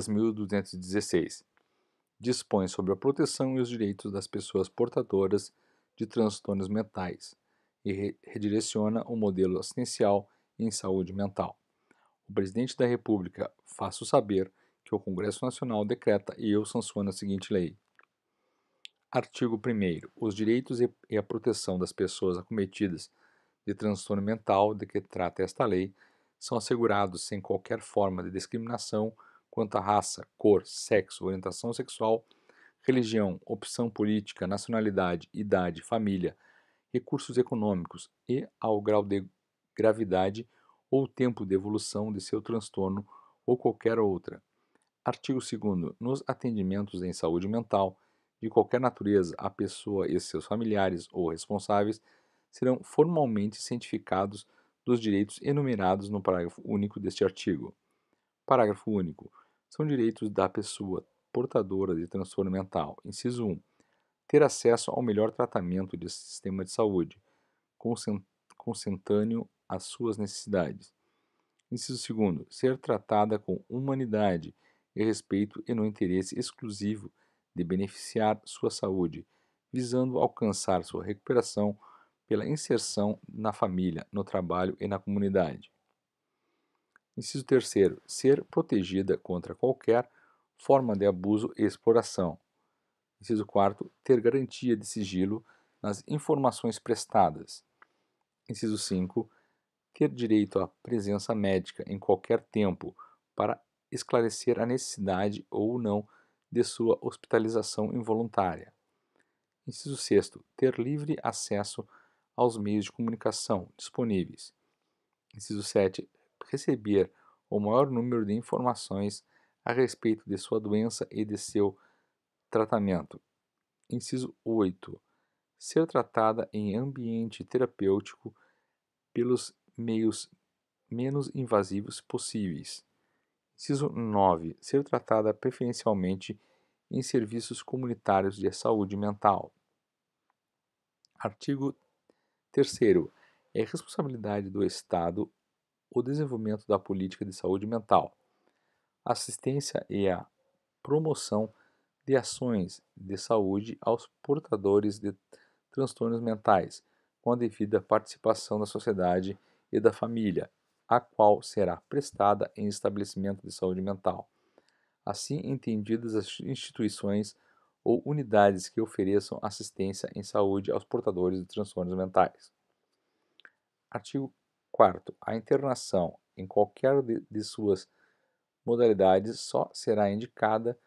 2.216 dispõe sobre a proteção e os direitos das pessoas portadoras de transtornos mentais e redireciona o um modelo assistencial em saúde mental. O presidente da República o saber que o Congresso Nacional decreta e eu sanciono a seguinte lei. Artigo 1 Os direitos e a proteção das pessoas acometidas de transtorno mental de que trata esta lei são assegurados sem qualquer forma de discriminação quanto à raça, cor, sexo, orientação sexual, religião, opção política, nacionalidade, idade, família, recursos econômicos e ao grau de gravidade ou tempo de evolução de seu transtorno ou qualquer outra. Artigo 2. Nos atendimentos em saúde mental, de qualquer natureza, a pessoa e seus familiares ou responsáveis serão formalmente cientificados dos direitos enumerados no parágrafo único deste artigo. Parágrafo único são direitos da pessoa portadora de transtorno mental. Inciso 1. Ter acesso ao melhor tratamento de sistema de saúde, consentâneo às suas necessidades. Inciso 2. Ser tratada com humanidade e respeito e no interesse exclusivo de beneficiar sua saúde, visando alcançar sua recuperação pela inserção na família, no trabalho e na comunidade. Inciso terceiro, ser protegida contra qualquer forma de abuso e exploração. Inciso quarto, ter garantia de sigilo nas informações prestadas. Inciso 5. Ter direito à presença médica em qualquer tempo para esclarecer a necessidade ou não de sua hospitalização involuntária. Inciso 6. Ter livre acesso aos meios de comunicação disponíveis. Inciso 7 receber o maior número de informações a respeito de sua doença e de seu tratamento. Inciso 8. Ser tratada em ambiente terapêutico pelos meios menos invasivos possíveis. Inciso 9. Ser tratada preferencialmente em serviços comunitários de saúde mental. Artigo 3. É responsabilidade do Estado o desenvolvimento da política de saúde mental, assistência e a promoção de ações de saúde aos portadores de transtornos mentais, com a devida participação da sociedade e da família, a qual será prestada em estabelecimento de saúde mental. Assim entendidas as instituições ou unidades que ofereçam assistência em saúde aos portadores de transtornos mentais. Artigo Quarto, a internação em qualquer de, de suas modalidades só será indicada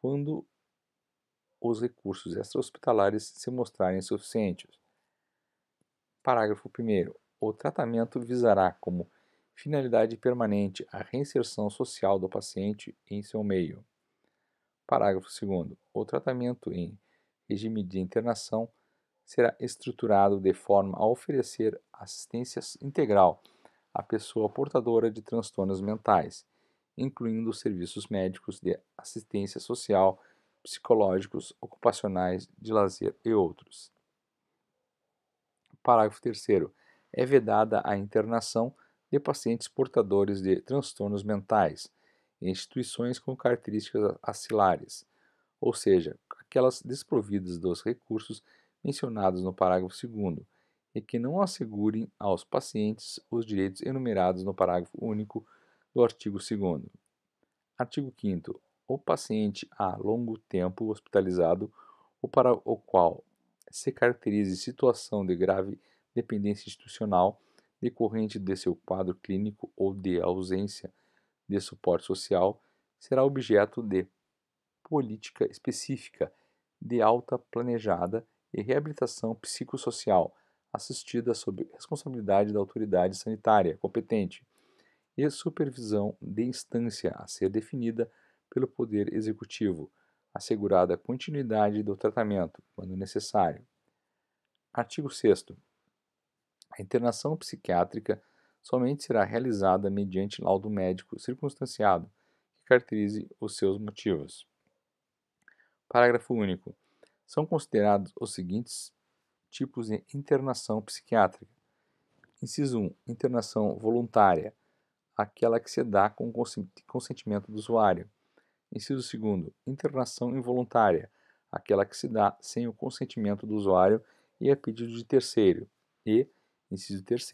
quando os recursos extra-hospitalares se mostrarem suficientes. Parágrafo 1. O tratamento visará como finalidade permanente a reinserção social do paciente em seu meio. Parágrafo 2. O tratamento em regime de internação será estruturado de forma a oferecer assistência integral à pessoa portadora de transtornos mentais, incluindo serviços médicos de assistência social, psicológicos, ocupacionais, de lazer e outros. Parágrafo 3. É vedada a internação de pacientes portadores de transtornos mentais em instituições com características assilares, ou seja, aquelas desprovidas dos recursos mencionados no parágrafo 2 e que não assegurem aos pacientes os direitos enumerados no parágrafo único do artigo 2. Artigo 5. O paciente a longo tempo hospitalizado ou para o qual se caracterize situação de grave dependência institucional decorrente de seu quadro clínico ou de ausência de suporte social será objeto de política específica de alta planejada e reabilitação psicossocial, assistida sob responsabilidade da autoridade sanitária competente, e supervisão de instância a ser definida pelo Poder Executivo, assegurada a continuidade do tratamento, quando necessário. Artigo 6. A internação psiquiátrica somente será realizada mediante laudo médico circunstanciado que caracterize os seus motivos. Parágrafo único. São considerados os seguintes tipos de internação psiquiátrica. Inciso 1. Internação voluntária, aquela que se dá com consentimento do usuário. Inciso 2. Internação involuntária, aquela que se dá sem o consentimento do usuário e a é pedido de terceiro. E, inciso 3.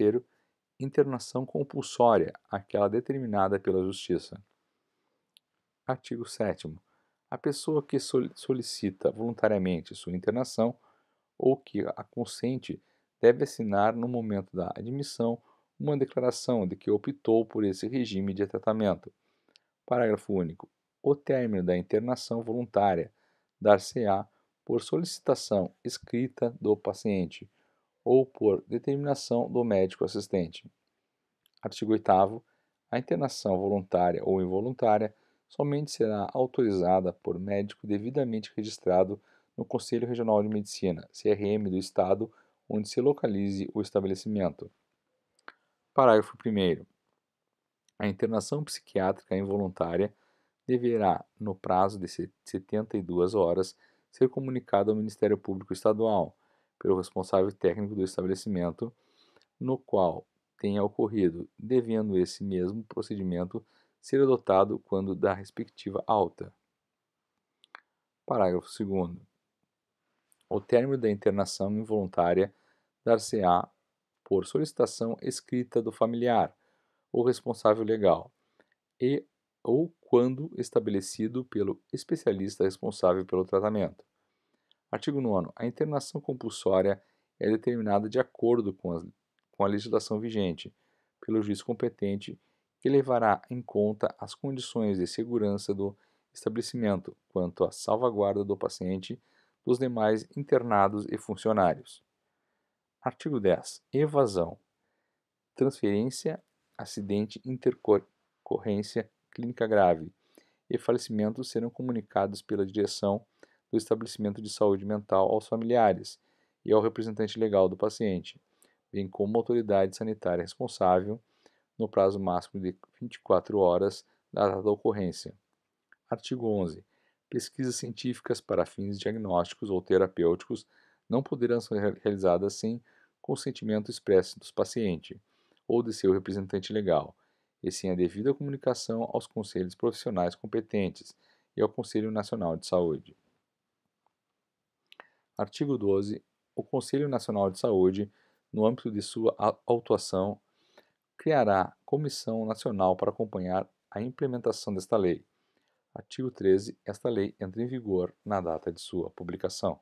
Internação compulsória, aquela determinada pela Justiça. Artigo 7 a pessoa que solicita voluntariamente sua internação ou que a consente deve assinar no momento da admissão uma declaração de que optou por esse regime de tratamento. Parágrafo único. O término da internação voluntária dar-se-á por solicitação escrita do paciente ou por determinação do médico assistente. Artigo 8 A internação voluntária ou involuntária somente será autorizada por médico devidamente registrado no Conselho Regional de Medicina, CRM do Estado, onde se localize o estabelecimento. Parágrafo 1. A internação psiquiátrica involuntária deverá, no prazo de 72 horas, ser comunicada ao Ministério Público Estadual, pelo responsável técnico do estabelecimento, no qual tenha ocorrido, devendo esse mesmo procedimento ser adotado quando da respectiva alta. Parágrafo 2. O término da internação involuntária dar-se-á por solicitação escrita do familiar ou responsável legal e ou quando estabelecido pelo especialista responsável pelo tratamento. Artigo 9. A internação compulsória é determinada de acordo com a, com a legislação vigente pelo juiz competente que levará em conta as condições de segurança do estabelecimento quanto à salvaguarda do paciente, dos demais internados e funcionários. Artigo 10. Evasão. Transferência, acidente, intercorrência clínica grave e falecimento serão comunicados pela direção do estabelecimento de saúde mental aos familiares e ao representante legal do paciente, bem como autoridade sanitária responsável no prazo máximo de 24 horas da data da ocorrência. Artigo 11. Pesquisas científicas para fins diagnósticos ou terapêuticos não poderão ser realizadas sem consentimento expresso do paciente ou de seu representante legal, e sem a devida comunicação aos conselhos profissionais competentes e ao Conselho Nacional de Saúde. Artigo 12. O Conselho Nacional de Saúde, no âmbito de sua autuação, criará Comissão Nacional para acompanhar a implementação desta lei. Artigo 13. Esta lei entra em vigor na data de sua publicação.